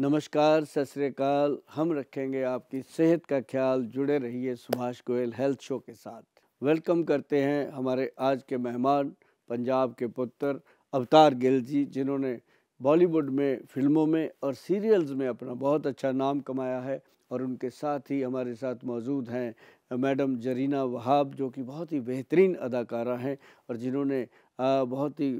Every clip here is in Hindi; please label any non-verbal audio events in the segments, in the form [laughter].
नमस्कार सत हम रखेंगे आपकी सेहत का ख्याल जुड़े रहिए सुभाष गोयल हेल्थ शो के साथ वेलकम करते हैं हमारे आज के मेहमान पंजाब के पुत्र अवतार गिल जी जिन्होंने बॉलीवुड में फिल्मों में और सीरियल्स में अपना बहुत अच्छा नाम कमाया है और उनके साथ ही हमारे साथ मौजूद हैं मैडम जरीना वहाब जो कि बहुत ही बेहतरीन अदाकारा हैं और जिन्होंने बहुत ही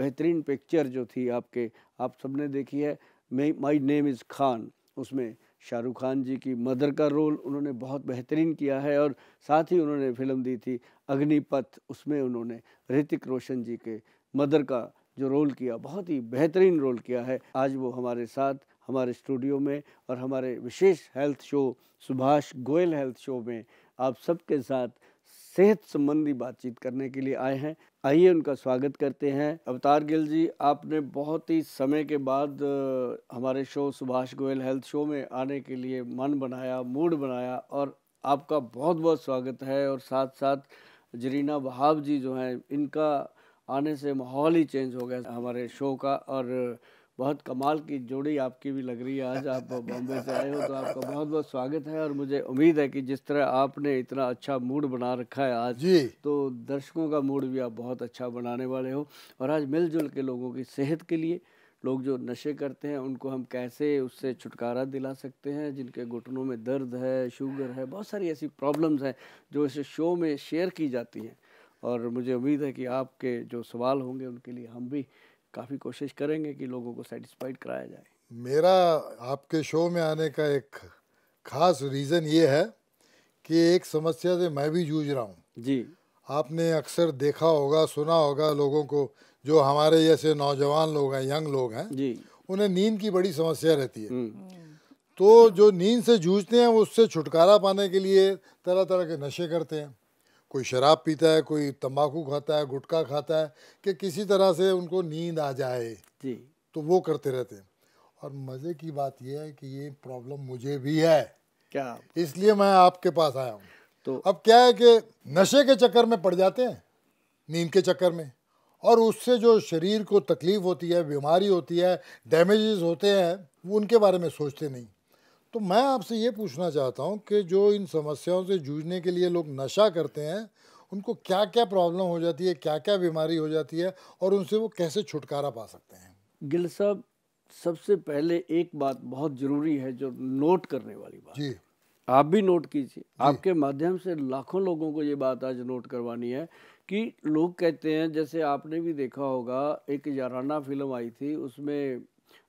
बेहतरीन पिक्चर जो थी आपके आप सबने देखी है मैं माई नेम इज़ खान उसमें शाहरुख खान जी की मदर का रोल उन्होंने बहुत बेहतरीन किया है और साथ ही उन्होंने फिल्म दी थी अग्निपथ उसमें उन्होंने ऋतिक रोशन जी के मदर का जो रोल किया बहुत ही बेहतरीन रोल किया है आज वो हमारे साथ हमारे स्टूडियो में और हमारे विशेष health show Subhash Goyal health show में आप सबके साथ सेहत संबंधी बातचीत करने के लिए आए हैं आइए उनका स्वागत करते हैं अवतार गिल जी आपने बहुत ही समय के बाद हमारे show Subhash Goyal health show में आने के लिए मन बनाया मूड बनाया और आपका बहुत बहुत स्वागत है और साथ साथ जरीना वहाब जी जो हैं इनका आने से माहौल ही चेंज हो गया हमारे शो का और बहुत कमाल की जोड़ी आपकी भी लग रही है आज आप बॉम्बे से आए हो तो आपका बहुत बहुत स्वागत है और मुझे उम्मीद है कि जिस तरह आपने इतना अच्छा मूड बना रखा है आज जी। तो दर्शकों का मूड भी आप बहुत अच्छा बनाने वाले हो और आज मिलजुल के लोगों की सेहत के लिए लोग जो नशे करते हैं उनको हम कैसे उससे छुटकारा दिला सकते हैं जिनके घुटनों में दर्द है शुगर है बहुत सारी ऐसी प्रॉब्लम्स हैं जो इस शो में शेयर की जाती हैं और मुझे उम्मीद है कि आपके जो सवाल होंगे उनके लिए हम भी काफ़ी कोशिश करेंगे कि लोगों को सेटिस्फाइड कराया जाए मेरा आपके शो में आने का एक खास रीज़न ये है कि एक समस्या से मैं भी जूझ रहा हूँ जी आपने अक्सर देखा होगा सुना होगा लोगों को जो हमारे जैसे नौजवान लोग हैं यंग लोग हैं जी उन्हें नींद की बड़ी समस्या रहती है हम्म। तो जो नींद से जूझते हैं उससे छुटकारा पाने के लिए तरह तरह के नशे करते हैं कोई शराब पीता है कोई तंबाकू खाता है गुटखा खाता है कि किसी तरह से उनको नींद आ जाए जी तो वो करते रहते हैं और मज़े की बात यह है कि ये प्रॉब्लम मुझे भी है क्या इसलिए मैं आपके पास आया हूँ तो अब क्या है कि नशे के चक्कर में पड़ जाते हैं नींद के चक्कर में और उससे जो शरीर को तकलीफ़ होती है बीमारी होती है डैमेजेस होते हैं वो उनके बारे में सोचते नहीं तो मैं आपसे ये पूछना चाहता हूँ कि जो इन समस्याओं से जूझने के लिए लोग नशा करते हैं उनको क्या क्या प्रॉब्लम हो जाती है क्या क्या बीमारी हो जाती है और उनसे वो कैसे छुटकारा पा सकते हैं गिल साहब सबसे पहले एक बात बहुत ज़रूरी है जो नोट करने वाली बात जी आप भी नोट कीजिए आपके माध्यम से लाखों लोगों को ये बात आज नोट करवानी है कि लोग कहते हैं जैसे आपने भी देखा होगा एक याराना फिल्म आई थी उसमें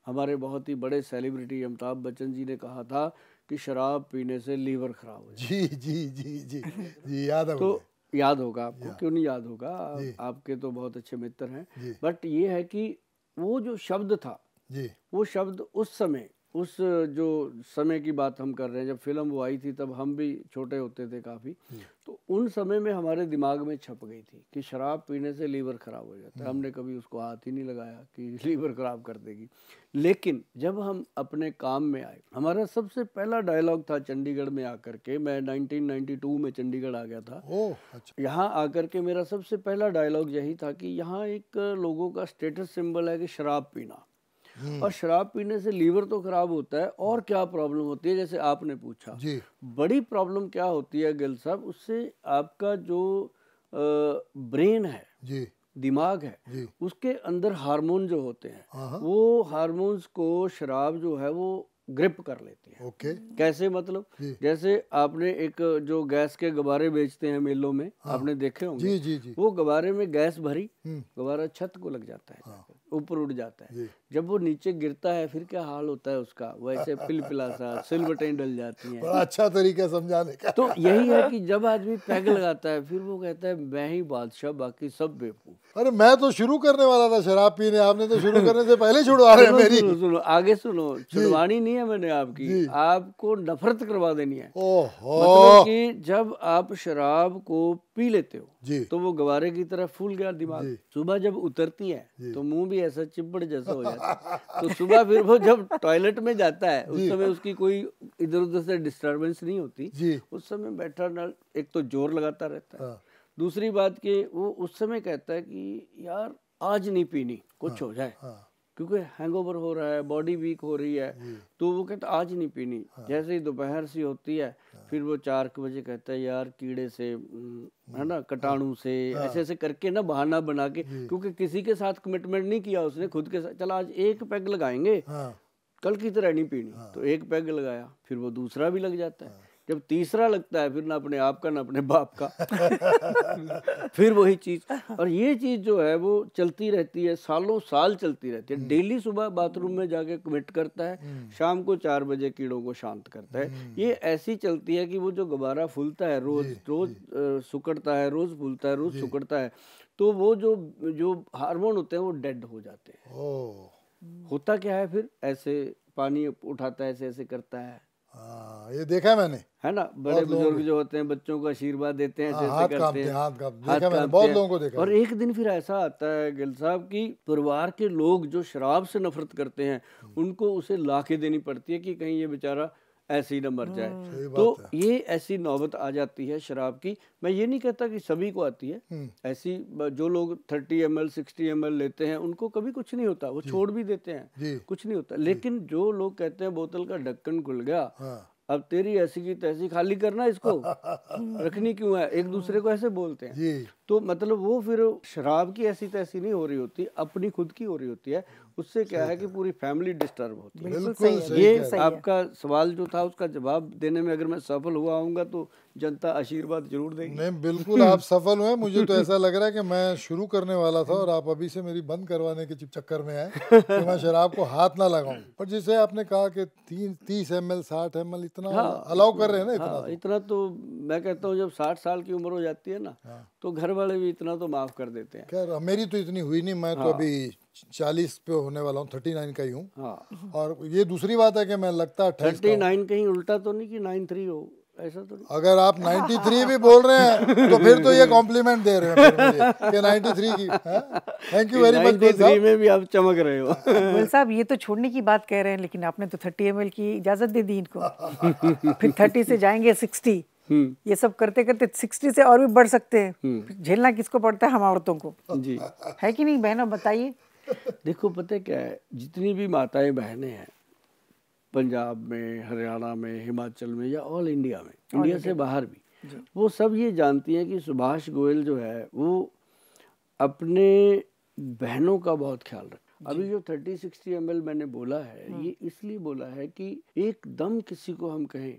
हमारे बहुत ही बड़े सेलिब्रिटी अमिताभ बच्चन जी ने कहा था कि शराब पीने से लीवर खराब हो जी जी जी जी जी याद तो याद होगा आपको क्यों नहीं याद होगा आपके तो बहुत अच्छे मित्र हैं बट ये है कि वो जो शब्द था वो शब्द उस समय उस जो समय की बात हम कर रहे हैं जब फिल्म वो आई थी तब हम भी छोटे होते थे काफ़ी हम्म। तो उन समय में हमारे दिमाग में छप गई थी कि शराब पीने से लीवर ख़राब हो जाता है हम्म। हमने कभी उसको हाथ ही नहीं लगाया कि [laughs] लीवर ख़राब कर देगी लेकिन जब हम अपने काम में आए हमारा सबसे पहला डायलॉग था चंडीगढ़ में आकर के मैं 1992 में चंडीगढ़ आ गया था अच्छा यहाँ आकर के मेरा सबसे पहला डायलॉग यही था कि यहाँ एक लोगों का स्टेटस सिंबल है कि शराब पीना और शराब पीने से लीवर तो खराब होता है और हाँ। क्या प्रॉब्लम होती है जैसे आपने पूछा जी बड़ी प्रॉब्लम क्या होती है गिल साहब उससे आपका जो ब्रेन है जी दिमाग है उसके अंदर हार्मोन जो होते हैं हाँ, हाँ। वो हार्मोन्स को शराब जो है वो ग्रिप कर लेती है ओके कैसे मतलब जैसे आपने एक जो गैस के गबारे बेचते हैं मेलों में हाँ। आपने देखे होंगे जी, जी, जी। वो गबारे में गैस भरी हम्म। गबारा छत को लग जाता है हाँ। ऊपर उड़ जाता है जब वो नीचे गिरता है फिर क्या हाल होता है उसका वैसे पिल पिला सा सिलवटें डल जाती हैं अच्छा तरीका समझाने का तो यही है कि जब आदमी पैग लगाता है फिर वो कहता है मैं ही बादशाह बाकी सब बेवकूफ अरे मैं तो शुरू करने वाला था शराब पीने आपने तो शुरू करने से पहले छुड़वा रहे मेरी सुनो, सुनो आगे सुनो छुड़वानी नहीं है मैंने आपकी आपको नफरत करवा देनी है मतलब कि जब आप शराब को पी लेते हो तो वो गवारे की तरह फूल गया दिमाग सुबह जब उतरती है तो मुंह भी ऐसा चिब्बड़ जैसा हो जाता तो सुबह फिर वो जब टॉयलेट में जाता है उस समय उसकी कोई इधर उधर से डिस्टर्बेंस नहीं होती उस समय बैठा नल एक तो जोर लगाता रहता है हाँ। दूसरी बात कि वो उस समय कहता है कि यार आज नहीं पीनी कुछ हाँ। हो जाए हाँ। क्योंकि हैंगओवर हो रहा है बॉडी वीक हो रही है हम्म। तो वो कहता आज नहीं पीनी हाँ। जैसे ही दोपहर सी होती है हाँ। फिर वो चार बजे कहता है यार कीड़े से है ना हम्म। कटाणु हाँ। से हाँ। ऐसे ऐसे करके ना बहाना बना के हम्म। क्योंकि किसी के साथ कमिटमेंट नहीं किया उसने खुद के साथ चला आज एक पैग लगाएंगे हाँ। कल की तरह नहीं पीनी हाँ। तो एक पैग लगाया फिर वो दूसरा भी लग जाता है जब तीसरा लगता है फिर ना अपने आप का ना अपने बाप का [laughs] फिर वही चीज़ और ये चीज़ जो है वो चलती रहती है सालों साल चलती रहती है हम्म। डेली सुबह बाथरूम में जाके कमिट करता है हम्म। शाम को चार बजे कीड़ों को शांत करता है हम्म। ये ऐसी चलती है कि वो जो गबारा फूलता है रोज़ रोज़ सुकड़ता है रोज़ फूलता है रोज़ सुकड़ता है तो वो जो जो हार्मोन होते हैं वो डेड हो जाते हैं होता क्या है फिर ऐसे पानी उठाता है ऐसे ऐसे करता है हाँ, ये देखा है मैंने है ना बड़े बुजुर्ग जो होते हैं बच्चों को आशीर्वाद देते हैं हाँ, हाथ करते हैं हाथ कांपते हाथ मैंने बहुत लोगों को देखा और एक दिन फिर ऐसा आता है गिल साहब की परिवार के लोग जो शराब से नफरत करते हैं हम्म। उनको उसे लाके देनी पड़ती है कि कहीं ये बेचारा ऐसे ही मर जाए हाँ। तो ये ऐसी नौबत आ जाती है शराब की मैं ये नहीं कहता कि सभी को आती है हम्म। ऐसी जो लोग 30 एम एल सिक्सटी एम लेते हैं उनको कभी कुछ नहीं होता वो छोड़ भी देते हैं कुछ नहीं होता लेकिन जो लोग कहते हैं बोतल का ढक्कन खुल गया हाँ। अब तेरी ऐसी की तैसी खाली करना इसको [laughs] रखनी क्यों है एक दूसरे को ऐसे बोलते हैं तो मतलब वो फिर शराब की ऐसी तैसी नहीं हो रही होती अपनी खुद की हो रही होती है उससे क्या है कि पूरी फैमिली डिस्टर्ब होती है बिल्कुल सही ये सही आपका सवाल जो था उसका जवाब देने में अगर मैं सफल हुआ आऊंगा तो जनता आशीर्वाद जरूर देगी नहीं बिल्कुल आप सफल हुए मुझे तो ऐसा लग रहा है कि मैं शुरू करने वाला था और आप अभी से मेरी बंद करवाने के चक्कर में आए कि मैं शराब को हाथ ना लगाऊं पर जिसे आपने कहा कि तीन तीस एम एल साठ एम एल इतना अलाउ हाँ, कर रहे हैं ना हाँ, इतना तो। इतना तो मैं कहता हूँ जब साठ साल की उम्र हो जाती है ना हाँ। तो घर वाले भी इतना तो माफ कर देते हैं खैर मेरी तो इतनी हुई नहीं मैं तो हाँ। तो अभी चालीस पे होने वाला हूँ थर्टी नाइन का ही हूँ हाँ। और ये दूसरी बात है कि मैं लगता है थर्टी नाइन कहीं उल्टा तो नहीं कि नाइन थ्री हो ऐसा तो नहीं। अगर आप थ्री भी बोल रहे हैं तो फिर तो ये कॉम्प्लीमेंट दे रहे हैं कि थ्री की थैंक यू वेरी मच में भी आप चमक रहे हो गुल साहब ये तो छोड़ने की बात कह रहे हैं लेकिन आपने तो थर्टी एम की इजाज़त दे दी इनको [laughs] फिर थर्टी से जाएंगे सिक्सटी हम्म। ये सब करते करते सिक्सटी से और भी बढ़ सकते हैं हम्म। झेलना किसको पड़ता है हम औरतों को जी है कि नहीं बहनों बताइए [laughs] देखो पता क्या है जितनी भी माताएं बहने हैं पंजाब में हरियाणा में हिमाचल में या ऑल इंडिया में इंडिया से बाहर भी वो सब ये जानती हैं कि सुभाष गोयल जो है वो अपने बहनों का बहुत ख्याल रख अभी जो थर्टी सिक्सटी एम मैंने बोला है हाँ। ये इसलिए बोला है कि एकदम किसी को हम कहें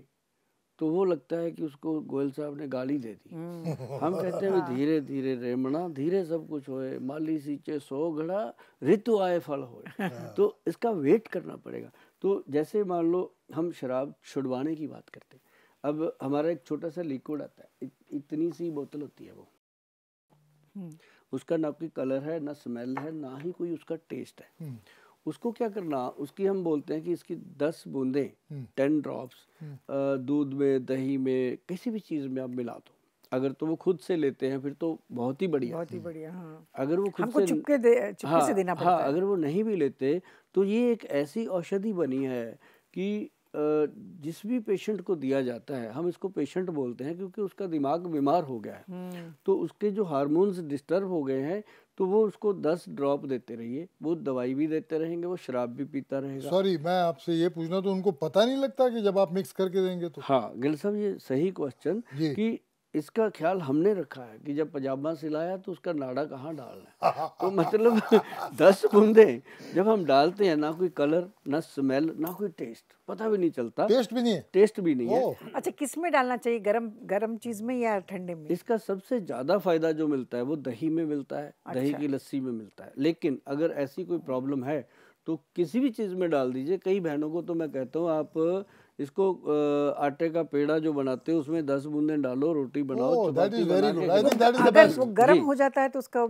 तो वो लगता है कि उसको गोयल साहब ने गाली दे दी हम्म। हम कहते हैं धीरे धीरे रेमणा धीरे सब कुछ होए माली सींचे सो घड़ा ऋतु आए फल होए हाँ। तो इसका वेट करना पड़ेगा तो जैसे मान लो हम शराब छुड़वाने की बात करते हैं अब हमारा एक छोटा सा लिक्विड आता है इत, इतनी सी बोतल होती है वो हम्म। उसका ना कोई कलर है ना स्मेल है ना ही कोई उसका टेस्ट है हम्म। उसको क्या करना उसकी हम बोलते हैं कि इसकी दस बूंदें टेन हम्म। ड्रॉप्स हम्म। दूध में दही में किसी भी चीज़ में आप मिला दो अगर तो वो खुद से लेते हैं फिर तो बहुत ही बढ़िया बहुत ही हम्म। बढ़िया हाँ। अगर वो खुद से चुपके दे, चुपके हाँ, से देना हाँ, है। अगर वो नहीं भी लेते तो ये एक ऐसी औषधि बनी है कि जिस भी पेशेंट को दिया जाता है हम इसको पेशेंट बोलते हैं क्योंकि उसका दिमाग बीमार हो गया है तो उसके जो हार्मोन्स डिस्टर्ब हो गए हैं तो वो उसको दस ड्रॉप देते रहिए वो दवाई भी देते रहेंगे वो शराब भी पीता रहेगा सॉरी मैं आपसे ये पूछना तो उनको पता नहीं लगता कि जब आप मिक्स करके देंगे तो हाँ गिल साहब ये सही क्वेश्चन कि इसका ख्याल हमने रखा है कि जब पजामा सिलाया तो उसका नाड़ा कहाँ डालना है [laughs] तो मतलब [laughs] दस बूंदे जब हम डालते हैं ना कोई कलर ना स्मेल ना कोई टेस्ट पता भी नहीं चलता टेस्ट भी नहीं है टेस्ट भी नहीं है अच्छा किस में डालना चाहिए गरम गरम चीज में या ठंडे में इसका सबसे ज्यादा फायदा जो मिलता है वो दही में मिलता है अच्छा। दही की लस्सी में मिलता है लेकिन अगर ऐसी कोई प्रॉब्लम है तो किसी भी चीज में डाल दीजिए कई बहनों को तो मैं कहता हूँ आप इसको आटे का पेड़ा जो बनाते हैं उसमें दस बूंदे डालो रोटी oh, बनाओ दैट इज वेरी गुड वो गर्म हो जाता है तो उसका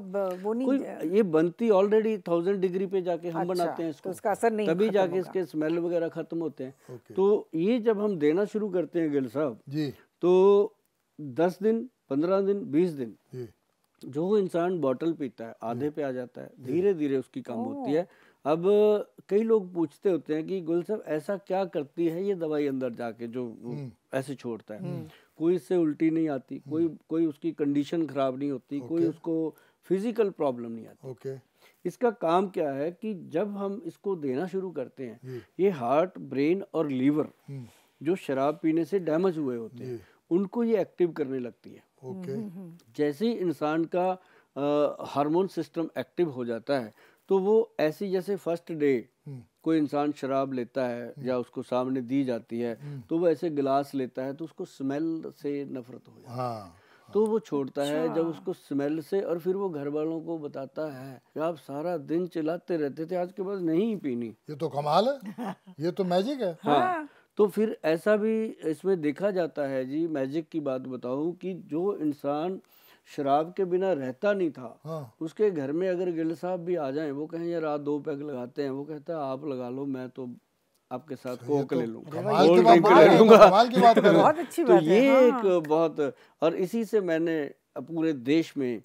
वो नहीं ये बनती ऑलरेडी थाउजेंड डिग्री पे जाके हम अच्छा, बनाते हैं इसको तो उसका असर नहीं तभी जाके इसके स्मेल वगैरह खत्म होते हैं तो ये जब हम देना शुरू करते हैं गिल साहब तो दस दिन पंद्रह दिन बीस दिन जो इंसान बॉटल पीता है आधे पे आ जाता है धीरे धीरे उसकी कम oh. होती है अब कई लोग पूछते होते हैं कि गुल साहब ऐसा क्या करती है ये दवाई अंदर जाके जो हम्म। ऐसे छोड़ता है हम्म। कोई इससे उल्टी नहीं आती हम्म। कोई कोई उसकी कंडीशन खराब नहीं होती कोई उसको फिजिकल प्रॉब्लम नहीं आती ओके इसका काम क्या है कि जब हम इसको देना शुरू करते हैं ये हार्ट ब्रेन और लीवर जो शराब पीने से डैमेज हुए होते हैं उनको ये एक्टिव करने लगती है ओके जैसे ही इंसान का हार्मोन सिस्टम एक्टिव हो जाता है तो वो ऐसी जैसे फर्स्ट डे हम्म। कोई इंसान शराब लेता है हम्म। या उसको सामने दी जाती है हम्म। तो वो ऐसे गिलास लेता है तो उसको स्मेल से नफरत हो जाती है हाँ, हाँ। तो वो छोड़ता है जब अच्छा। उसको स्मेल से और फिर वो घर वालों को बताता है कि आप सारा दिन चिल्लाते रहते थे आज के बाद नहीं पीनी ये तो कमाल है ये तो मैजिक है हाँ।, हाँ तो फिर ऐसा भी इसमें देखा जाता है जी मैजिक की बात बताऊं कि जो इंसान शराब के बिना रहता नहीं था हाँ। उसके घर में अगर गिल साहब भी आ जाएं वो कहें यार रात दो पैग लगाते हैं वो कहता है आप लगा लो मैं तो आपके साथ कोक तो ले लूंगा कोल्ड ड्रिंक ले लूंगा [laughs] तो ये हाँ। एक बहुत और इसी से मैंने पूरे देश में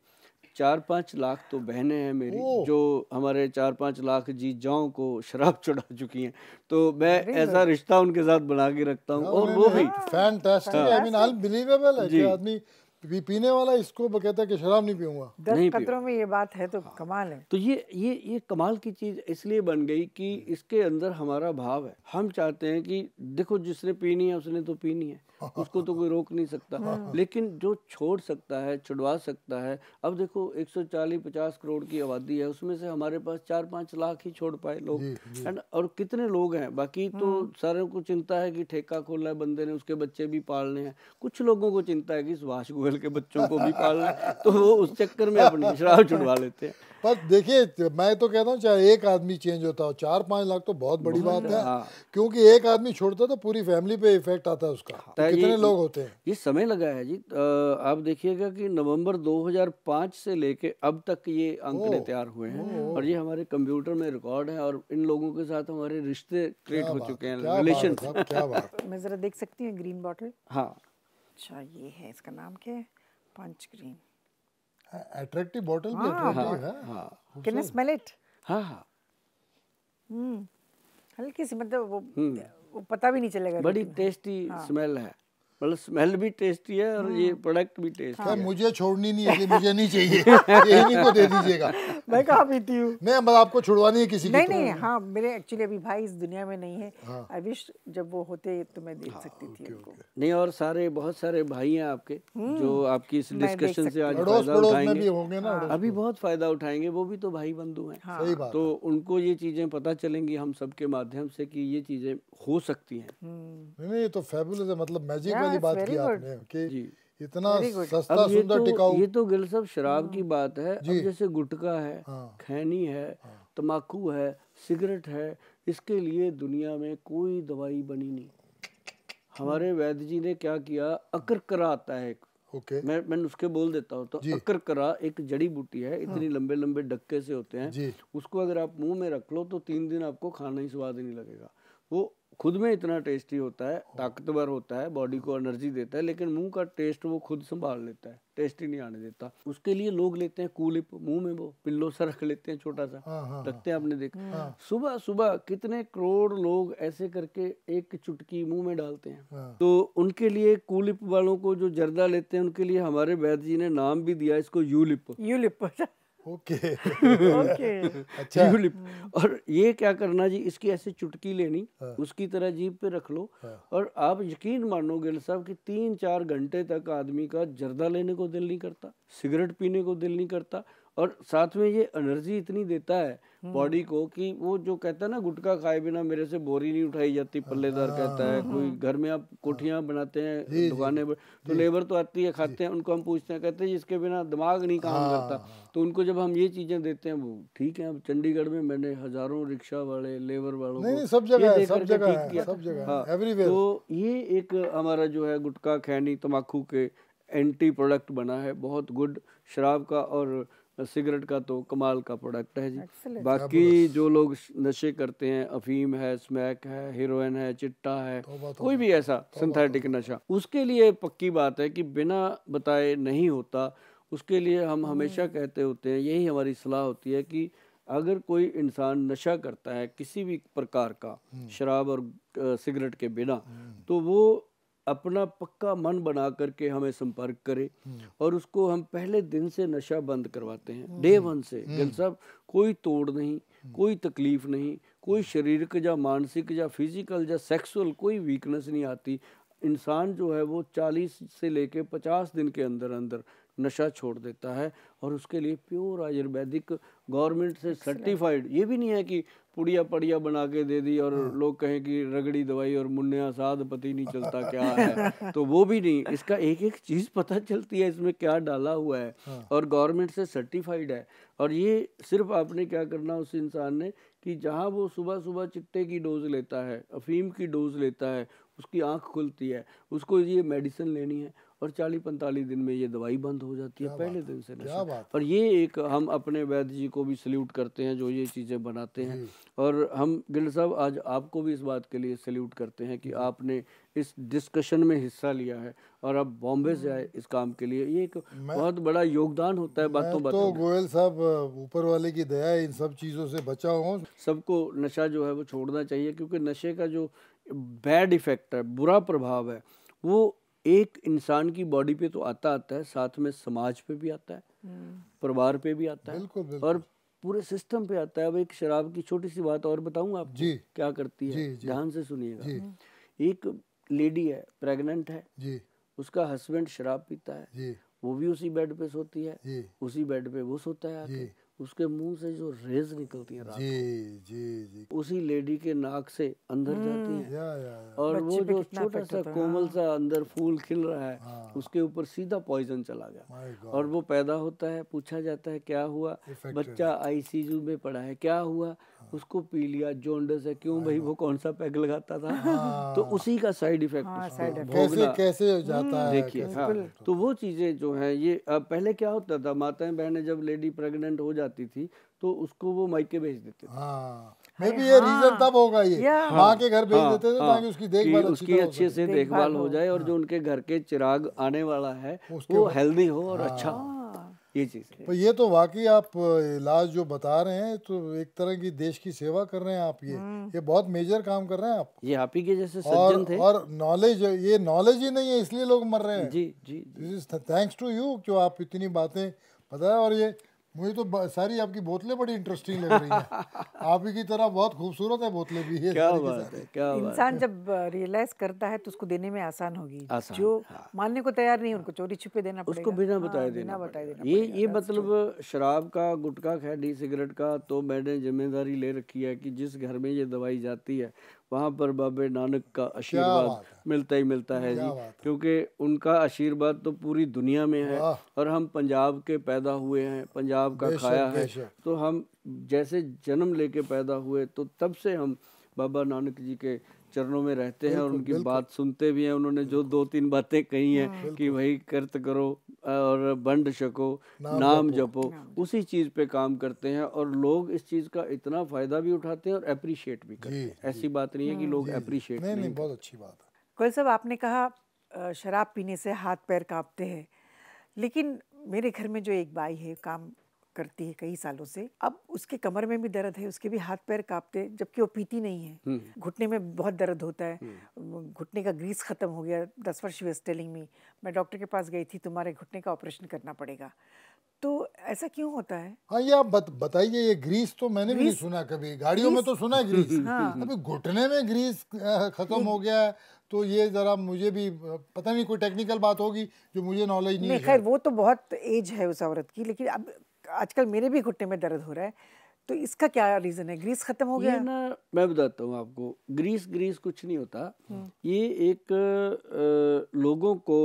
चार पाँच लाख तो बहनें हैं मेरी जो हमारे चार पाँच लाख जी जाओ को शराब [laughs] चढ़ा चुकी हैं तो मैं ऐसा रिश्ता उनके साथ बना के रखता हूँ हाँ, और वो भी फैंटास्टिक आई मीन अनबिलीवेबल है कि आदमी पीने वाला इसको कहता है कि शराब नहीं पीऊंगा दस कतरों में ये बात है तो हाँ। कमाल है तो ये ये ये कमाल की चीज़ इसलिए बन गई कि हम्म। इसके अंदर हमारा भाव है हम चाहते हैं कि देखो जिसने पीनी है उसने तो पीनी है उसको तो कोई रोक नहीं सकता हाँ। लेकिन जो छोड़ सकता है छुड़वा सकता है अब देखो 140-50 करोड़ की आबादी है उसमें से हमारे पास चार पांच लाख ही छोड़ पाए लोग एंड और कितने लोग हैं बाकी तो हाँ। सारे को चिंता है कि ठेका खोला है बंदे ने उसके बच्चे भी पालने हैं कुछ लोगों को चिंता है कि सुभाष गोयल के बच्चों को भी पालना है तो वो उस चक्कर में अपनी शराब छुड़वा लेते हैं पर देखिए मैं तो कहता हूँ चाहे एक आदमी चेंज होता हो चार पाँच लाख तो बहुत बड़ी बात है हाँ। क्योंकि एक आदमी छोड़ता तो पूरी फैमिली पे इफेक्ट आता है उसका है कितने जी, लोग होते हैं ये समय लगा है जी आप देखिएगा कि नवंबर 2005 से लेके अब तक ये आंकड़े तैयार हुए हैं और ये हमारे कंप्यूटर में रिकॉर्ड है और इन लोगों के साथ हमारे रिश्ते क्रिएट हो चुके हैं रिलेशन [laughs] मैं जरा देख सकती हूँ ग्रीन बॉटल हाँ अच्छा ये है इसका नाम क्या है पंच ग्रीन अट्रैक्टिव बॉटल भी अट्रैक्टिव हाँ। है हां कैन यू स्मेल इट हां हां हम्म हल्की सी मतलब वो hmm। वो पता भी नहीं चलेगा बड़ी टेस्टी स्मेल हाँ। है मतलब स्मेल भी टेस्टी है और ये प्रोडक्ट हाँ। भी टेस्टी हाँ। है मुझे छोड़नी नहीं है मुझे नहीं चाहिए इन्हीं को तो दे दीजिएगा [laughs] मैं कहा पीती हूँ मैं मतलब आपको छुड़वानी है किसी नहीं तो। नहीं हाँ मेरे एक्चुअली अभी भाई इस दुनिया में नहीं है आई हाँ। विश जब वो होते तो मैं देख सकती थी नहीं और सारे बहुत सारे भाई हैं आपके हम्म, जो आपकी इस डिस्कशन से आज फायदा उठाएंगे अभी बहुत फायदा उठाएंगे वो भी तो भाई बंधु तो है तो उनको ये चीजें पता चलेंगी हम सबके माध्यम से की ये चीजें हो सकती है हम्म। नहीं ये तो फेबुलस है मतलब मैजिक वाली बात की आपने कि इतना सस्ता सुंदर तो- टिकाऊ ये तो गिल सब शराब की हाँ। बात है अब जैसे गुटका है हाँ। खैनी है हाँ। तम्बाकू है सिगरेट है इसके लिए दुनिया में कोई दवाई बनी नहीं हमारे वैद्य जी ने क्या किया अकरकरा आता है ओके okay. मैं मैं उसके बोल देता हूँ तो अकरकरा एक जड़ी बूटी है इतनी हाँ। लंबे लंबे डक्के से होते हैं उसको अगर आप मुंह में रख लो तो तीन दिन आपको खाना ही स्वाद नहीं लगेगा वो खुद में इतना टेस्टी होता है हाँ। ताकतवर होता है बॉडी को एनर्जी देता है लेकिन मुंह का टेस्ट वो खुद संभाल लेता है टेस्टी नहीं आने देता उसके लिए लोग लेते हैं कूलिप मुंह में वो पिल्लो सा रख लेते हैं छोटा सा हाँ, हाँ, रखते हैं आपने देखा सुबह सुबह कितने करोड़ लोग ऐसे करके एक चुटकी मुंह में डालते हैं तो उनके लिए कूलिप वालों को जो जर्दा लेते हैं उनके लिए हमारे वैद्य जी ने नाम भी दिया इसको यूलिप यूलिप ओके अच्छा हम्म। और ये क्या करना जी इसकी ऐसे चुटकी लेनी हाँ। उसकी तरह जीप पे रख लो हाँ। और आप यकीन मानो गिल साहब कि तीन चार घंटे तक आदमी का जर्दा लेने को दिल नहीं करता सिगरेट पीने को दिल नहीं करता और साथ में ये एनर्जी इतनी देता है बॉडी हम्म। को कि वो जो कहता है ना गुटखा खाए बिना मेरे से बोरी नहीं उठाई जाती पल्लेदार हाँ। कहता है कोई घर में आप कोठियाँ बनाते हैं दुकाने पर तो लेबर तो आती है खाते हैं उनको हम पूछते हैं कहते हैं जिसके बिना दिमाग नहीं काम हाँ, करता हाँ। तो उनको जब हम ये चीज़ें देते हैं वो ठीक है चंडीगढ़ में मैंने हजारों रिक्शा वाले लेबर वालों को सब जगह सब जगह तो ये एक हमारा जो है गुटखा खैनी तम्बाकू के एंटी प्रोडक्ट बना है बहुत गुड शराब का और सिगरेट का तो कमाल का प्रोडक्ट है जी बाकी जो लोग नशे करते हैं अफीम है स्मैक है हीरोइन है चिट्टा है कोई भी ऐसा सिंथेटिक नशा उसके लिए पक्की बात है कि बिना बताए नहीं होता उसके लिए हम हम्म। हमेशा कहते होते हैं यही हमारी सलाह होती है कि अगर कोई इंसान नशा करता है किसी भी प्रकार का हम्म। शराब और सिगरेट के बिना हम्म। तो वो अपना पक्का मन बना करके हमें संपर्क करे हम्म। और उसको हम पहले दिन से नशा बंद करवाते हैं डे हम्म। वन से गिल हम्म। साहब कोई तोड़ नहीं कोई तकलीफ नहीं कोई शारीरिक या मानसिक या फिजिकल या सेक्सुअल कोई वीकनेस नहीं आती इंसान जो है वो 40 से लेके 50 दिन के अंदर अंदर नशा छोड़ देता है और उसके लिए प्योर आयुर्वेदिक गवर्नमेंट से सर्टिफाइड ये भी नहीं है कि पुड़िया पड़िया बना के दे दी और हाँ। लोग कहें कि रगड़ी दवाई और मुन्या साध पति नहीं चलता क्या है [laughs] तो वो भी नहीं इसका एक एक चीज़ पता चलती है इसमें क्या डाला हुआ है हाँ। और गवर्नमेंट से सर्टिफाइड है और ये सिर्फ आपने क्या करना उस इंसान ने कि जहाँ वो सुबह सुबह चिट्टे की डोज लेता है अफीम की डोज लेता है उसकी आँख खुलती है उसको ये मेडिसिन लेनी है और चालीस पैंतालीस दिन में ये दवाई बंद हो जाती है पहले दिन तो से नशा और ये एक हम अपने वैद्य जी को भी सल्यूट करते हैं जो ये चीज़ें बनाते हैं और हम गिल साहब आज आपको भी इस बात के लिए सल्यूट करते हैं कि आपने इस डिस्कशन में हिस्सा लिया है और अब बॉम्बे से आए इस काम के लिए ये एक बहुत बड़ा योगदान होता है बातों बातों तो गोयल साहब ऊपर वाले की दया इन सब चीज़ों से बचा हूँ सबको नशा जो है वो छोड़ना चाहिए क्योंकि नशे का जो बैड इफेक्ट है बुरा प्रभाव है वो एक इंसान की बॉडी पे तो आता आता है साथ में समाज पे भी आता है हम्म। परिवार पे भी आता है बिल्कुल, बिल्कुल। और पूरे सिस्टम पे आता है अब एक शराब की छोटी सी बात और बताऊंगा आप जी, क्या करती है ध्यान से सुनिएगा एक लेडी है प्रेग्नेंट है जी, उसका हस्बैंड शराब पीता है जी, वो भी उसी बेड पे सोती है उसी बेड पे वो सोता है उसके मुंह से जो रेज निकलती है जी जी जी उसी लेडी के नाक से अंदर हम्म। जाती है या, या, या। और वो जो छोटा सा कोमल हाँ। सा अंदर फूल खिल रहा है हाँ। उसके ऊपर सीधा पॉइजन चला गया और वो पैदा होता है पूछा जाता है क्या हुआ बच्चा आईसीयू में पड़ा है क्या हुआ उसको पी लिया जोंडस है क्यों भाई वो कौन सा पैग लगाता था हाँ। तो उसी का हाँ, साइड इफेक्ट कैसे कैसे हो जाता हम्म, है देखिए हाँ, तो वो चीजें जो है ये पहले क्या होता था माताएं बहनें जब लेडी प्रेग्नेंट हो जाती थी तो उसको वो मायके भेज देते थे मे भी ये रीजन तब होगा ये माँ के घर भेज देते थे ताकि उसकी देखभाल उसकी अच्छे से देखभाल हो जाए और जो उनके घर के चिराग आने वाला है वो हेल्दी हो और अच्छा हो ये चीज़ पर ये तो वाकई आप इलाज जो बता रहे हैं तो एक तरह की देश की सेवा कर रहे हैं आप ये हम्म। ये बहुत मेजर काम कर रहे हैं आप ये आप ही के जैसे और, थे और नॉलेज ये नॉलेज ही नहीं है इसलिए लोग मर रहे हैं जी जी थैंक्स टू यू जो आप इतनी बातें बताए और ये मुझे तो सारी आपकी बोतलें बड़ी इंटरेस्टिंग लग रही हैं आप ही की तरह बहुत खूबसूरत है बोतलें भी है क्या बात है क्या बात इंसान जब रियलाइज करता है तो उसको देने में आसान होगी आसान, जो हाँ। मानने को तैयार नहीं उनको चोरी छुपे देना पड़ेगा उसको बिना बताए हाँ, देना बताए देना ये ये मतलब शराब का गुटखा खैर डी सिगरेट का तो मैंने जिम्मेदारी ले रखी है कि जिस घर में ये दवाई जाती है वहाँ पर बाबे नानक का आशीर्वाद मिलता ही मिलता है जी क्योंकि उनका आशीर्वाद तो पूरी दुनिया में है और हम पंजाब के पैदा हुए हैं पंजाब का खाया है तो हम जैसे जन्म लेके पैदा हुए तो तब से हम बाबा नानक जी के चरणों में रहते हैं और उनकी बात सुनते भी हैं उन्होंने जो दो तीन बातें कही हैं हाँ। कि भाई कर्त करो और बंड शको नाम नाम जपो उसी चीज़ पे काम करते हैं और लोग इस चीज़ का इतना फ़ायदा भी उठाते हैं और अप्रिशिएट भी करते हैं ऐसी बात नहीं है कि हाँ। लोग अप्रिशिएट नहीं नहीं बहुत अच्छी बात है कोई सब आपने कहा शराब पीने से हाथ पैर कांपते हैं लेकिन मेरे घर में जो एक बाई है काम करती है कई सालों से अब उसके कमर में भी दर्द है उसके भी हाथ पैर कांपते हैं जबकि वो पीती नहीं है हम्म। घुटने में बहुत दर्द होता है हम्म। घुटने का ग्रीस खत्म हो गया दस वर्ष वे स्टेलिंग में मैं डॉक्टर के पास गई थी तुम्हारे घुटने का ऑपरेशन करना पड़ेगा तो ऐसा क्यों होता है हाँ ये आप बत, बताइए ये ग्रीस तो मैंने ग्रीस? भी नहीं सुना कभी गाड़ियों में तो सुना है ग्रीस [laughs] हाँ। अभी घुटने में ग्रीस खत्म हो गया है तो ये जरा मुझे भी पता नहीं कोई टेक्निकल बात होगी जो मुझे नॉलेज नहीं, नहीं है खैर वो तो बहुत एज है उस औरत की लेकिन अब आजकल मेरे भी घुटने में दर्द हो रहा है तो इसका क्या रीज़न है ग्रीस ख़त्म हो गया ना मैं बताता हूँ आपको ग्रीस ग्रीस कुछ नहीं होता हम्म। ये एक लोगों को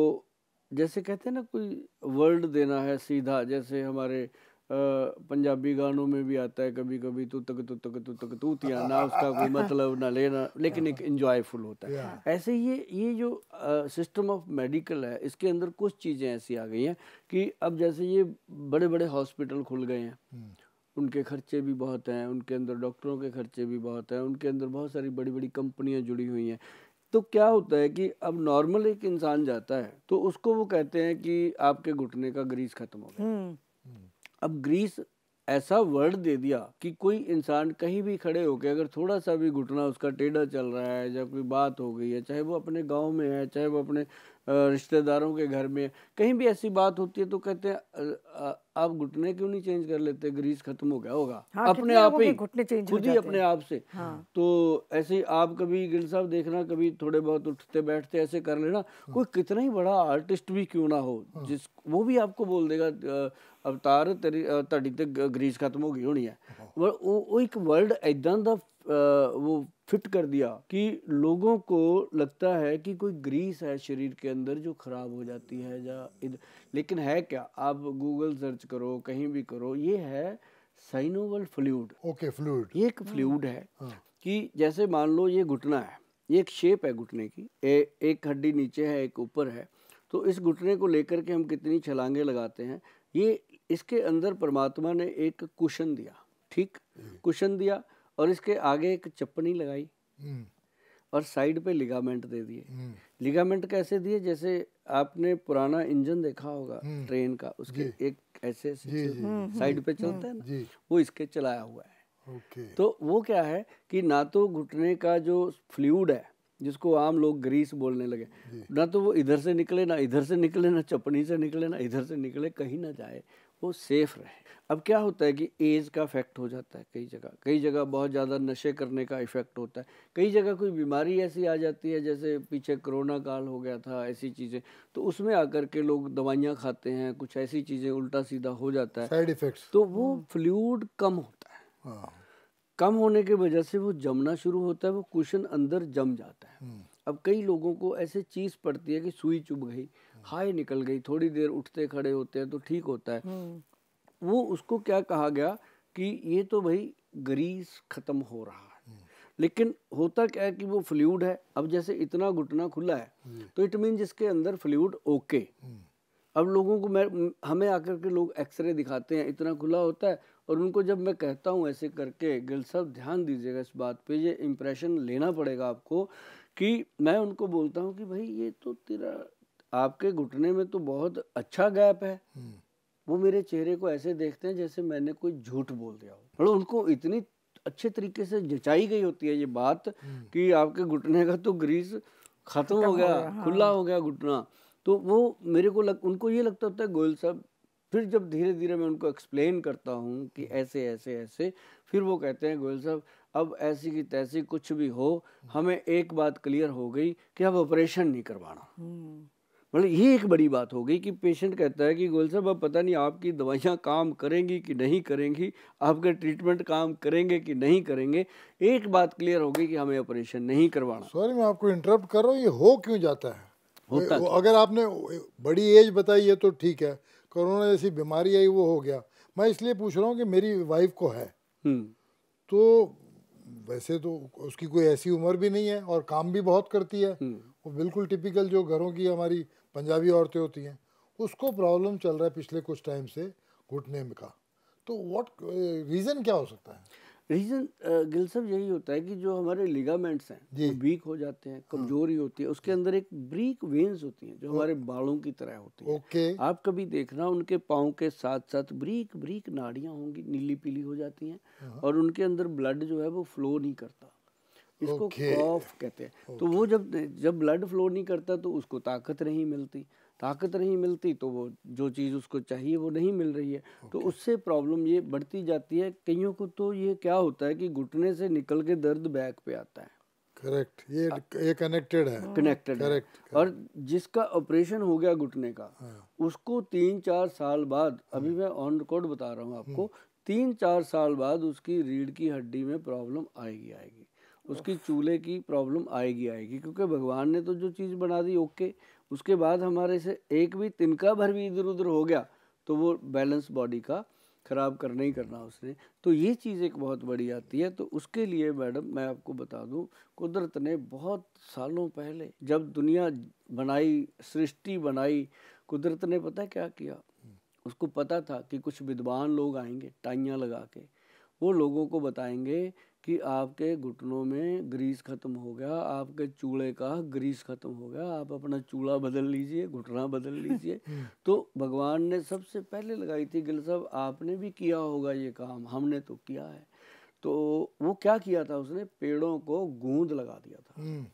जैसे कहते हैं ना कोई वर्ल्ड देना है सीधा जैसे हमारे पंजाबी गानों में भी आता है कभी कभी तू तक तू तक तू तक तू ना उसका कोई मतलब ना लेना लेकिन एक इंजॉयफुल होता है ऐसे ये ये जो सिस्टम ऑफ मेडिकल है इसके अंदर कुछ चीज़ें ऐसी आ गई हैं कि अब जैसे ये बड़े बड़े हॉस्पिटल खुल गए हैं hmm. उनके खर्चे भी बहुत हैं उनके अंदर डॉक्टरों के खर्चे भी बहुत हैं उनके अंदर बहुत सारी बड़ी बड़ी कंपनियाँ जुड़ी हुई हैं तो क्या होता है कि अब नॉर्मल एक इंसान जाता है तो उसको वो कहते हैं कि आपके घुटने का ग्रीस खत्म हो गया hmm. अब ग्रीस ऐसा वर्ड दे दिया कि कोई इंसान कहीं भी खड़े होकर अगर थोड़ा सा भी घुटना उसका टेढ़ा चल रहा है या कोई बात हो गई है चाहे वो अपने गांव में है चाहे वो अपने रिश्तेदारों के घर में कहीं भी ऐसी बात होती है तो कहते हैं आप घुटने क्यों नहीं चेंज कर लेते ग्रीस खत्म हो गया होगा हाँ, अपने आप ही घुटने चेंज खुद ही अपने आप से हाँ। तो ऐसे आप कभी गिल साहब देखना कभी थोड़े बहुत उठते बैठते ऐसे कर लेना हाँ। कोई कितना ही बड़ा आर्टिस्ट भी क्यों ना हो हाँ। जिस वो भी आपको बोल देगा अवतार तेरी ਤੁਹਾਡੀ ਤੇ ਗ੍ਰੀਸ ਖਤਮ ਹੋ ਗਈ ਹੋਣੀ ਹੈ ਉਹ ਇੱਕ ਵਰਲਡ वो फिट कर दिया कि लोगों को लगता है कि कोई ग्रीस है शरीर के अंदर जो खराब हो जाती है या इधर लेकिन है क्या आप गूगल सर्च करो कहीं भी करो ये है साइनोवल फ्लूड ओके फ्लूड ये एक फ्लूड है हाँ। कि जैसे मान लो ये घुटना है ये एक शेप है घुटने की ए, एक हड्डी नीचे है एक ऊपर है तो इस घुटने को लेकर के हम कितनी छलांगे लगाते हैं ये इसके अंदर परमात्मा ने एक कुशन दिया ठीक कुशन दिया और इसके आगे एक चप्पनी लगाई हम्म। और साइड पे लिगामेंट दे दिए हम्म। लिगामेंट कैसे दिए जैसे आपने पुराना इंजन देखा होगा हम्म। ट्रेन का उसके एक ऐसे साइड पे चलता है ना वो इसके चलाया हुआ है तो वो क्या है कि ना तो घुटने का जो फ्लूड है जिसको आम लोग ग्रीस बोलने लगे ना तो वो इधर से निकले ना इधर से निकले ना चपनी से निकले ना इधर से निकले कहीं ना जाए वो सेफ रहे अब क्या होता है कि एज का इफेक्ट हो जाता है कई जगह कई जगह बहुत ज़्यादा नशे करने का इफेक्ट होता है कई जगह कोई बीमारी ऐसी आ जाती है जैसे पीछे कोरोना काल हो गया था ऐसी चीज़ें तो उसमें आकर के लोग दवाइयाँ खाते हैं कुछ ऐसी चीज़ें उल्टा सीधा हो जाता है साइड इफेक्ट्स तो वो फ्लूड कम होता है हाँ। कम होने की वजह से वो जमना शुरू होता है वो कुशन अंदर जम जाता है हम्म। अब कई लोगों को ऐसे चीज़ पड़ती है कि सुई चुभ गई हाय निकल गई थोड़ी देर उठते खड़े होते हैं तो ठीक होता है हम्म। वो उसको क्या कहा गया कि ये तो भाई ग्रीस खत्म हो रहा है हम्म। लेकिन होता क्या है कि वो फ्लूड है अब जैसे इतना घुटना खुला है हम्म। तो इट मीन इसके अंदर फ्लूड ओके अब लोगों को मैं हमें आकर के लोग एक्सरे दिखाते हैं इतना खुला होता है और उनको जब मैं कहता हूँ ऐसे करके गिल सब ध्यान दीजिएगा इस बात पे ये इम्प्रेशन लेना पड़ेगा आपको कि मैं उनको बोलता हूँ कि भाई ये तो तेरा आपके घुटने में तो बहुत अच्छा गैप है वो मेरे चेहरे को ऐसे देखते हैं जैसे मैंने कोई झूठ बोल दिया हो मतलब उनको इतनी अच्छे तरीके से जचाई गई होती है ये बात कि आपके घुटने का तो ग्रीस खत्म हो गया हाँ। खुला हो गया घुटना तो वो मेरे को लग उनको ये लगता होता है गोयल साहब फिर जब धीरे धीरे मैं उनको एक्सप्लेन करता हूँ कि ऐसे ऐसे ऐसे फिर वो कहते हैं गोयल साहब अब ऐसी की तैसी कुछ भी हो हमें एक बात क्लियर हो गई कि अब ऑपरेशन नहीं करवाना हम्म। मतलब ये एक बड़ी बात हो गई कि पेशेंट कहता है कि गोल साहब अब पता नहीं आपकी दवाइयाँ काम करेंगी कि नहीं करेंगी आपके ट्रीटमेंट काम करेंगे कि नहीं करेंगे एक बात क्लियर हो गई कि हमें ऑपरेशन नहीं करवाना सॉरी मैं आपको इंटरप्ट कर रहा हूँ ये हो क्यों जाता है होता वो, अगर आपने बड़ी एज बताई है तो ठीक है कोरोना जैसी बीमारी आई वो हो गया मैं इसलिए पूछ रहा हूँ कि मेरी वाइफ को है हम्म। तो वैसे तो उसकी कोई ऐसी उम्र भी नहीं है और काम भी बहुत करती है हम्म। वो बिल्कुल टिपिकल जो घरों की हमारी पंजाबी औरतें होती हैं उसको प्रॉब्लम चल रहा है पिछले कुछ टाइम से घुटने में का तो व्हाट रीज़न क्या हो सकता है रीज़न गिल साहब यही होता है कि जो हमारे लिगामेंट्स हैं वो वीक हो जाते हैं हाँ। कमजोरी होती है उसके अंदर एक ब्रीक वेन्स होती हैं जो हमारे बालों की तरह होती हैं ओके आप कभी देखना उनके पाँव के साथ साथ ब्रीक ब्रीक नाड़ियाँ होंगी नीली पीली हो जाती हैं हाँ। और उनके अंदर ब्लड जो है वो फ्लो नहीं करता इसको कॉफ कहते हैं okay. तो वो जब जब ब्लड फ्लो नहीं करता तो उसको ताकत नहीं मिलती ताकत नहीं मिलती तो वो जो चीज़ उसको चाहिए वो नहीं मिल रही है okay. तो उससे प्रॉब्लम ये बढ़ती जाती है कईयों को तो ये क्या होता है कि घुटने से निकल के दर्द बैक पे आता है करेक्ट ये ये कनेक्टेड है कनेक्टेड हाँ। करेक्ट और जिसका ऑपरेशन हो गया घुटने का हाँ। उसको तीन चार साल बाद हाँ। अभी मैं ऑन रिकॉर्ड बता रहा हूँ आपको हम्म। तीन चार साल बाद उसकी रीढ़ की हड्डी में प्रॉब्लम आएगी आएगी उसकी चूल्हे की प्रॉब्लम आएगी आएगी क्योंकि भगवान ने तो जो चीज़ बना दी ओके उसके बाद हमारे से एक भी तिनका भर भी इधर उधर हो गया तो वो बैलेंस बॉडी का ख़राब करना ही करना उसने तो ये चीज़ एक बहुत बड़ी आती है तो उसके लिए मैडम मैं आपको बता दूं कुदरत ने बहुत सालों पहले जब दुनिया बनाई सृष्टि बनाई कुदरत ने पता क्या किया उसको पता था कि कुछ विद्वान लोग आएंगे टाइयाँ लगा के वो लोगों को बताएंगे कि आपके घुटनों में ग्रीस ख़त्म हो गया आपके चूड़े का ग्रीस ख़त्म हो गया आप अपना चूड़ा बदल लीजिए घुटना बदल लीजिए [laughs] हम्म। तो भगवान ने सबसे पहले लगाई थी गिल साहब आपने भी किया होगा ये काम हमने तो किया है तो वो क्या किया था उसने पेड़ों को गूंद लगा दिया था हम्म।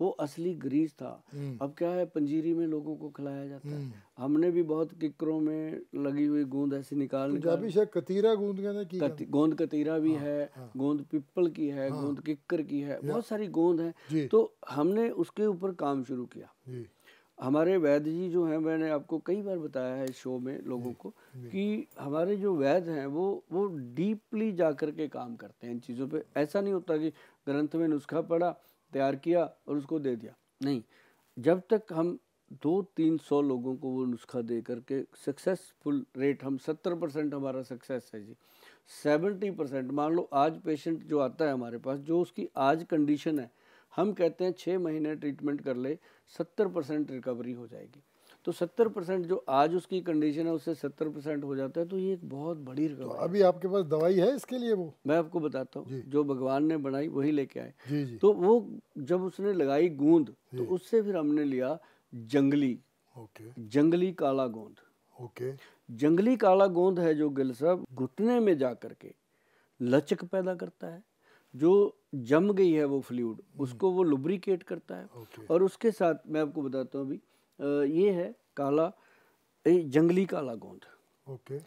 वो असली ग्रीस था हम्म। अब क्या है पंजीरी में लोगों को खिलाया जाता है हम्म। हमने भी बहुत किकरों में लगी हुई गोंद ऐसी निकाल पंजाबी शायद कतीरा गोंद गोंद कतीरा भी हाँ, है हाँ। गोंद पिपल की है हाँ। गोंद किक्कर की है बहुत सारी गोंद है तो हमने उसके ऊपर काम शुरू किया हमारे वैद्य जी जो हैं मैंने आपको कई बार बताया है शो में लोगों को कि हमारे जो वैद्य हैं वो वो डीपली जा करके काम करते हैं इन चीज़ों पे ऐसा नहीं होता कि ग्रंथ में नुस्खा पड़ा तैयार किया और उसको दे दिया नहीं जब तक हम दो तीन सौ लोगों को वो नुस्खा दे करके सक्सेसफुल रेट हम सत्तर परसेंट हमारा सक्सेस है जी सेवेंटी परसेंट मान लो आज पेशेंट जो आता है हमारे पास जो उसकी आज कंडीशन है हम कहते हैं छः महीने ट्रीटमेंट कर ले सत्तर परसेंट रिकवरी हो जाएगी तो सत्तर परसेंट जो आज उसकी कंडीशन है उससे सत्तर परसेंट हो जाता है तो ये एक बहुत बड़ी रकम तो अभी आपके पास दवाई है इसके लिए वो मैं आपको बताता हूँ जो भगवान ने बनाई वही लेके आए जी जी। तो वो जब उसने लगाई गोंद तो उससे फिर हमने लिया जंगली ओके। जंगली काला गोंद ओके जंगली काला गोंद है जो गिल साहब घुटने में जा करके लचक पैदा करता है जो जम गई है वो फ्लूड हम्म। उसको वो लुब्रिकेट करता है और उसके साथ मैं आपको बताता हूँ अभी ये है काला जंगली काला गोंद ओके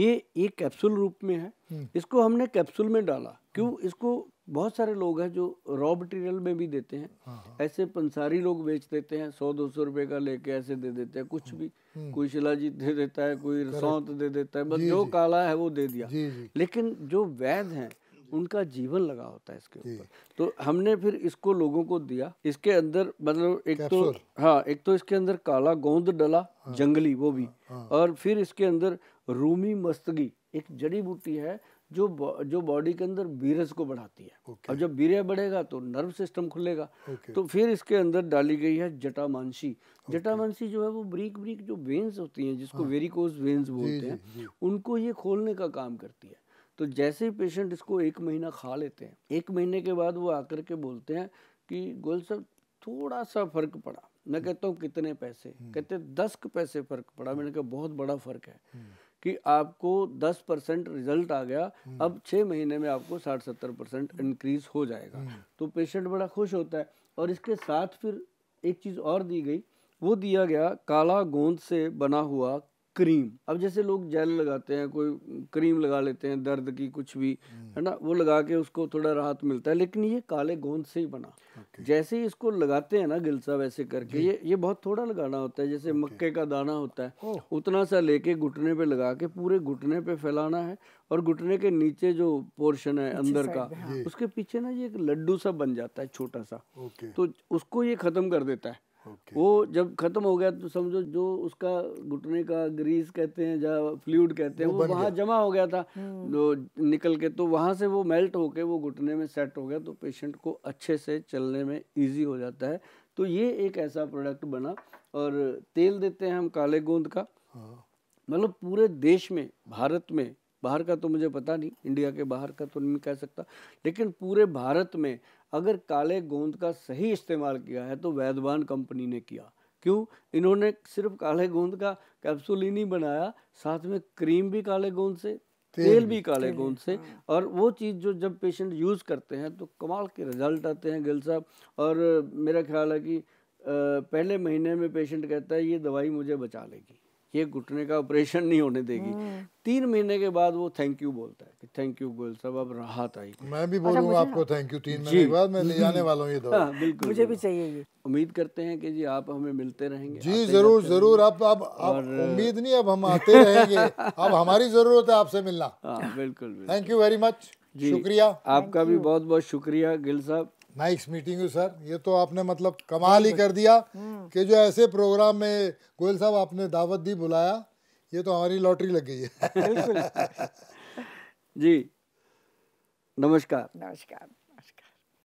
ये ये कैप्सूल रूप में है हम्म। इसको हमने कैप्सूल में डाला क्यों इसको बहुत सारे लोग हैं जो रॉ मटेरियल में भी देते हैं हाँ, हाँ। ऐसे पंसारी लोग बेच देते हैं सौ दो सौ रुपए का लेके ऐसे दे देते हैं कुछ हम्म, भी हम्म। कोई शिलाजीत दे देता है कोई रसौत दे देता है बस जो काला है वो दे दिया लेकिन जो वैध हैं उनका जीवन लगा होता है इसके ऊपर तो हमने फिर इसको लोगों को दिया इसके अंदर मतलब एक तो हाँ एक तो इसके अंदर काला गोंद डला हाँ, जंगली वो भी हाँ, हाँ। और फिर इसके अंदर रूमी मस्तगी एक जड़ी बूटी है जो जो बॉडी के अंदर बीरस को बढ़ाती है और जब बीर बढ़ेगा तो नर्व सिस्टम खुलेगा तो फिर इसके अंदर डाली गई है जटामांसी जटामानसी जटामांसी जो है वो ब्रीक ब्रीक जो वेन्स होती हैं जिसको हाँ। वेरिकोज वेन्स बोलते हैं उनको ये खोलने का काम करती है तो जैसे ही पेशेंट इसको एक महीना खा लेते हैं एक महीने के बाद वो आकर के बोलते हैं कि गोल साहब थोड़ा सा फर्क पड़ा मैं हम्म। कहता हूँ कितने पैसे हम्म। कहते दस पैसे फर्क पड़ा मैंने कहा बहुत बड़ा फर्क है हम्म। कि आपको दस परसेंट रिजल्ट आ गया अब छः महीने में आपको साठ सत्तर परसेंट इनक्रीज हो जाएगा तो पेशेंट बड़ा खुश होता है और इसके साथ फिर एक चीज़ और दी गई वो दिया गया काला गोंद से बना हुआ क्रीम अब जैसे लोग जेल लगाते हैं कोई क्रीम लगा लेते हैं दर्द की कुछ भी हम्म। है ना वो लगा के उसको थोड़ा राहत मिलता है लेकिन ये काले गोंद से ही बना जैसे ही इसको लगाते हैं ना गिलसा वैसे करके ये ये बहुत थोड़ा लगाना होता है जैसे मक्के का दाना होता है उतना सा लेके घुटने पे लगा के पूरे घुटने पे फैलाना है और घुटने के नीचे जो पोर्शन है अंदर का हाँ। उसके पीछे ना ये एक लड्डू सा बन जाता है छोटा सा तो उसको ये खत्म कर देता है okay. वो जब खत्म हो गया तो समझो जो उसका घुटने का ग्रीस कहते हैं या फ्लूड कहते हैं वो, वो वहाँ जमा हो गया था जो हम्म। निकल के तो वहाँ से वो मेल्ट होके वो घुटने में सेट हो गया तो पेशेंट को अच्छे से चलने में ईजी हो जाता है तो ये एक ऐसा प्रोडक्ट बना और तेल देते हैं हम काले गोंद का हाँ। मतलब पूरे देश में भारत में बाहर का तो मुझे पता नहीं इंडिया के बाहर का तो नहीं कह सकता लेकिन पूरे भारत में अगर काले गोंद का सही इस्तेमाल किया है तो वैदवान कंपनी ने किया क्यों इन्होंने सिर्फ काले गोंद का कैप्सूल ही नहीं बनाया साथ में क्रीम भी काले गोंद से तेल, तेल भी काले तेल गोंद से हाँ। और वो चीज़ जो जब पेशेंट यूज़ करते हैं तो कमाल के रिजल्ट आते हैं गिल साहब और मेरा ख्याल है कि पहले महीने में पेशेंट कहता है ये दवाई मुझे बचा लेगी ये घुटने का ऑपरेशन नहीं होने देगी हम्म। तीन महीने के बाद वो थैंक यू बोलता है कि थैंक यू गोयल साहब अब राहत आई मैं भी अच्छा, बोलूंगा आपको थैंक यू तीन महीने बाद मैं ले जाने वाला हूँ ये दवा हाँ, बिल्कुल मुझे भी चाहिए ये उम्मीद करते हैं कि जी आप हमें मिलते रहेंगे जी जरूर जरूर आप अब उम्मीद नहीं अब हम आते रहेंगे [laughs] अब हमारी जरूरत है आपसे मिलना हाँ, बिल्कुल थैंक यू वेरी मच शुक्रिया आपका भी बहुत बहुत शुक्रिया गिल साहब नाइस मीटिंग यू सर ये तो आपने मतलब कमाल ही कर दिया हम्म। कि जो ऐसे प्रोग्राम में गोयल साहब आपने दावत दी बुलाया ये तो हमारी लॉटरी लग गई है [laughs] जी नमस्कार नमस्कार